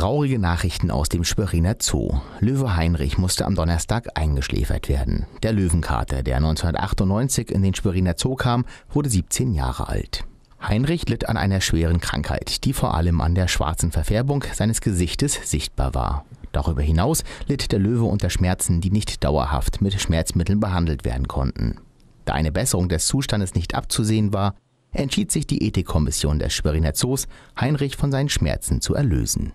Traurige Nachrichten aus dem Schweriner Zoo. Löwe Heinrich musste am Donnerstag eingeschläfert werden. Der Löwenkater, der 1998 in den Schweriner Zoo kam, wurde 17 Jahre alt. Heinrich litt an einer schweren Krankheit, die vor allem an der schwarzen Verfärbung seines Gesichtes sichtbar war. Darüber hinaus litt der Löwe unter Schmerzen, die nicht dauerhaft mit Schmerzmitteln behandelt werden konnten. Da eine Besserung des Zustandes nicht abzusehen war, entschied sich die Ethikkommission des Schweriner Zoos, Heinrich von seinen Schmerzen zu erlösen.